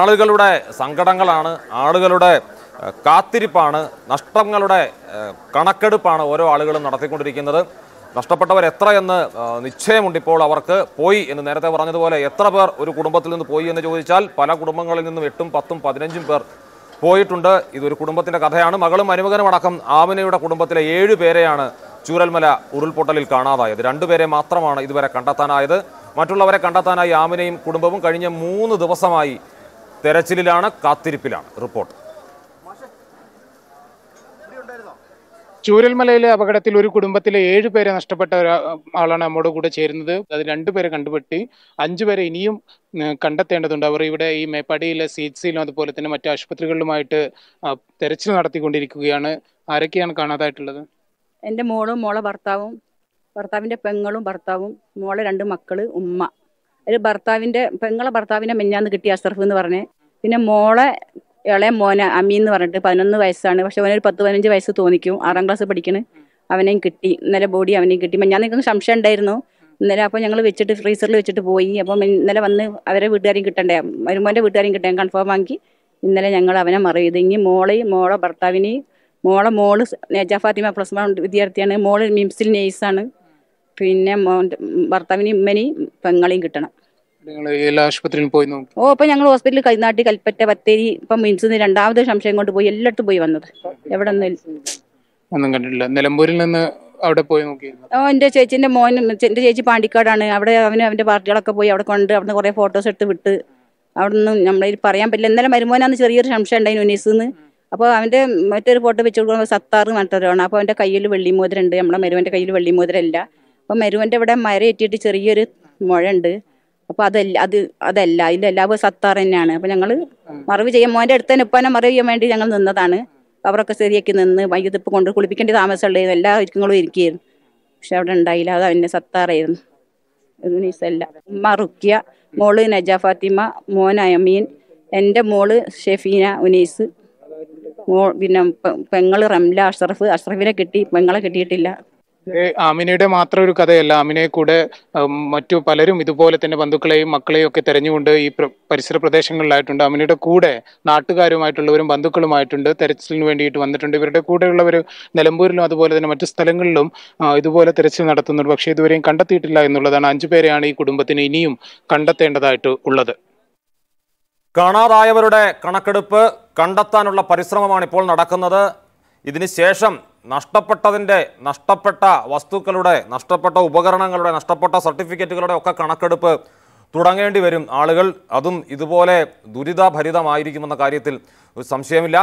ആളുകളുടെ സങ്കടങ്ങളാണ് ആളുകളുടെ കാത്തിരിപ്പാണ് നഷ്ടങ്ങളുടെ കണക്കെടുപ്പാണ് ഓരോ ആളുകളും നടത്തിക്കൊണ്ടിരിക്കുന്നത് നഷ്ടപ്പെട്ടവർ എത്ര എന്ന് നിശ്ചയമുണ്ട് ഇപ്പോൾ അവർക്ക് പോയി എന്ന് നേരത്തെ പറഞ്ഞതുപോലെ എത്ര പേർ ഒരു കുടുംബത്തിൽ നിന്ന് പോയി എന്ന് ചോദിച്ചാൽ പല കുടുംബങ്ങളിൽ നിന്നും എട്ടും പത്തും പതിനഞ്ചും പേർ പോയിട്ടുണ്ട് ഇതൊരു കുടുംബത്തിൻ്റെ കഥയാണ് മകളും അനുമകനും അടക്കം ആമിനയുടെ കുടുംബത്തിലെ ഏഴ് പേരെയാണ് ചൂരൽമല ഉരുൾപൊട്ടലിൽ കാണാതായത് രണ്ടുപേരെ മാത്രമാണ് ഇതുവരെ കണ്ടെത്താനായത് മറ്റുള്ളവരെ കണ്ടെത്താനായി ആമിനയും കുടുംബവും കഴിഞ്ഞ മൂന്ന് ദിവസമായി തെരച്ചിലാണ് കാത്തിരിപ്പിലാണ് റിപ്പോർട്ട് ചൂരൽമലയിലെ അപകടത്തിൽ ഒരു കുടുംബത്തിലെ ഏഴ് പേരെ നഷ്ടപ്പെട്ട ആളാണ് നമ്മുടെ കൂടെ ചേരുന്നത് അത് രണ്ടുപേരെ കണ്ടുപെട്ടി അഞ്ചുപേരെ ഇനിയും കണ്ടെത്തേണ്ടതുണ്ട് അവർ ഇവിടെ ഈ മേപ്പാടിയിലെ സിയിലും അതുപോലെ തന്നെ മറ്റു ആശുപത്രികളിലുമായിട്ട് തെരച്ചിൽ നടത്തിക്കൊണ്ടിരിക്കുകയാണ് ആരൊക്കെയാണ് കാണാതായിട്ടുള്ളത് എൻ്റെ മോളും മോളെ ഭർത്താവും ഭർത്താവിൻ്റെ പെങ്ങളും ഭർത്താവും മോളെ രണ്ട് മക്കള് ഉമ്മ ഒരു ഭർത്താവിന്റെ പെങ്ങളെ ഭർത്താവിന്റെ മെഞ്ഞാന്ന് കിട്ടിയ അഷ്റഫ് എന്ന് പറഞ്ഞ് പിന്നെ മോളെ ഇളയ മോന അമ്മി എന്ന് പറഞ്ഞിട്ട് പതിനൊന്ന് വയസ്സാണ് പക്ഷെ അവനൊരു പത്ത് പതിനഞ്ച് വയസ്സ് തോന്നിക്കും ആറാം ക്ലാസ് പഠിക്കണ് അവനെയും കിട്ടി ഇന്നലെ ബോഡി അവനെയും കിട്ടി ഞാൻ നിങ്ങൾക്ക് സംശയം ഉണ്ടായിരുന്നു ഇന്നലെ അപ്പോൾ ഞങ്ങൾ വെച്ചിട്ട് ഫ്രീസറിൽ വെച്ചിട്ട് പോയി അപ്പം ഇന്നലെ വന്ന് അവരെ വീട്ടുകാരെയും കിട്ടണ്ടേ മരുമോന്റെ വീട്ടുകാരെയും കിട്ടാൻ കൺഫേം വാങ്ങി ഇന്നലെ ഞങ്ങൾ അവനെ മറവ് ചെയ്തു ഇനി മോളെയും മോളെ ഭർത്താവിനെയും മോളെ മോള് നേജാഫാത്തിമ പ്ലസ് വൺ വിദ്യാർത്ഥിയാണ് മോള് മിംസിൽ നേഴ്സാണ് പിന്നെ ഭർത്താവിന് ഇമ്മനി പെങ്ങളെയും കിട്ടണം ഓ അപ്പൊ ഞങ്ങൾ ഹോസ്പിറ്റലിൽ കൈനാട്ടി കൽപ്പറ്റ ബത്തേരി ഇപ്പൊ മിംസിന്ന് രണ്ടാമത് സംശയം കൊണ്ട് പോയി എല്ലായിടത്തും പോയി വന്നത് എവിടെ ഒന്നും നിലമ്പൂരിൽ നിന്ന് അവിടെ പോയി ഓ എന്റെ ചേച്ചിന്റെ മോൻ എന്റെ ചേച്ചി പാണ്ടിക്കാടാണ് അവിടെ അവന് അവന്റെ പാർട്ടികളൊക്കെ പോയി അവിടെ കൊണ്ട് അവിടെ കുറെ ഫോട്ടോസ് എടുത്ത് വിട്ട് അവിടെ നിന്ന് നമ്മളെ പറയാൻ പറ്റില്ല ഇന്നലെ മരുമോനാന്ന് ചെറിയൊരു സംശയം ഉണ്ടായിരുന്നു ഉനീസിന്ന് അപ്പോൾ അവന്റെ മറ്റൊരു ഫോട്ടോ വെച്ച് കൊടുക്കുന്നത് സത്താറ് മറ്റൊരാണ് അപ്പോൾ അവന്റെ കയ്യിൽ വെള്ളിമോതിരുണ്ട് ഉണ്ട് നമ്മളെ മരുവന്റെ കയ്യിൽ വെള്ളിമോതിരല്ല അപ്പൊ അപ്പോൾ മരുവന്റെ ഇവിടെ മര എത്തിയിട്ട് ചെറിയൊരു മുഴയുണ്ട് അപ്പൊ അതല്ല അത് അതല്ല അതിന്റെ എല്ലാ സത്താർ തന്നെയാണ് അപ്പൊ ഞങ്ങള് മറവ് ചെയ്യാൻ മോന്റെ അടുത്ത് തന്നെ ഉപ്പാനെ മറവ് ചെയ്യാൻ വേണ്ടി ഞങ്ങൾ നിന്നതാണ് അവരൊക്കെ ശരിയാക്കി നിന്ന് വൈദ്യുതിപ്പ് കൊണ്ട് കുളിപ്പിക്കേണ്ട താമസമുള്ള എല്ലാ ഒരുക്കങ്ങളും ഇരിക്കുകയായിരുന്നു പക്ഷെ അവിടെ ഉണ്ടായില്ല അത് അവന്റെ സത്താറായിരുന്നു അല്ല ഉമ്മ റുക്കിയ മോള് നജ ഫാത്തിമ മോൻ അയമീൻ എൻ്റെ മോള് ഷെഫീന ഉനീസ് മോ പിന്നെ പെങ്ങള് റംല അഷ്റഫ് അഷ്റഫിനെ കിട്ടി പെങ്ങളെ കിട്ടിയിട്ടില്ല ആമിനയുടെ മാത്രം ഒരു കഥയല്ല ആമിനയെ കൂടെ മറ്റു പലരും ഇതുപോലെ തന്നെ ബന്ധുക്കളെയും മക്കളെയും ഒക്കെ തെരഞ്ഞുകൊണ്ട് ഈ പരിസര പ്രദേശങ്ങളിലായിട്ടുണ്ട് ആമിനയുടെ കൂടെ നാട്ടുകാരുമായിട്ടുള്ളവരും ബന്ധുക്കളുമായിട്ടുണ്ട് തെരച്ചിലിന് വേണ്ടിയിട്ട് വന്നിട്ടുണ്ട് ഇവരുടെ കൂടെയുള്ളവർ നിലമ്പൂരിലും അതുപോലെ തന്നെ മറ്റു സ്ഥലങ്ങളിലും ഇതുപോലെ തെരച്ചിൽ നടത്തുന്നുണ്ട് പക്ഷേ ഇതുവരെയും കണ്ടെത്തിയിട്ടില്ല എന്നുള്ളതാണ് അഞ്ചു പേരെയാണ് ഈ കുടുംബത്തിന് ഇനിയും കണ്ടെത്തേണ്ടതായിട്ട് ഉള്ളത് കാണാതായവരുടെ കണക്കെടുപ്പ് കണ്ടെത്താനുള്ള പരിശ്രമമാണ് ഇപ്പോൾ നടക്കുന്നത് ഇതിനുശേഷം നഷ്ടപ്പെട്ടതിൻ്റെ നഷ്ടപ്പെട്ട വസ്തുക്കളുടെ നഷ്ടപ്പെട്ട ഉപകരണങ്ങളുടെ നഷ്ടപ്പെട്ട സർട്ടിഫിക്കറ്റുകളുടെ ഒക്കെ കണക്കെടുപ്പ് തുടങ്ങേണ്ടി വരും ആളുകൾ അതും ഇതുപോലെ ദുരിതഭരിതമായിരിക്കുമെന്ന കാര്യത്തിൽ ഒരു സംശയമില്ല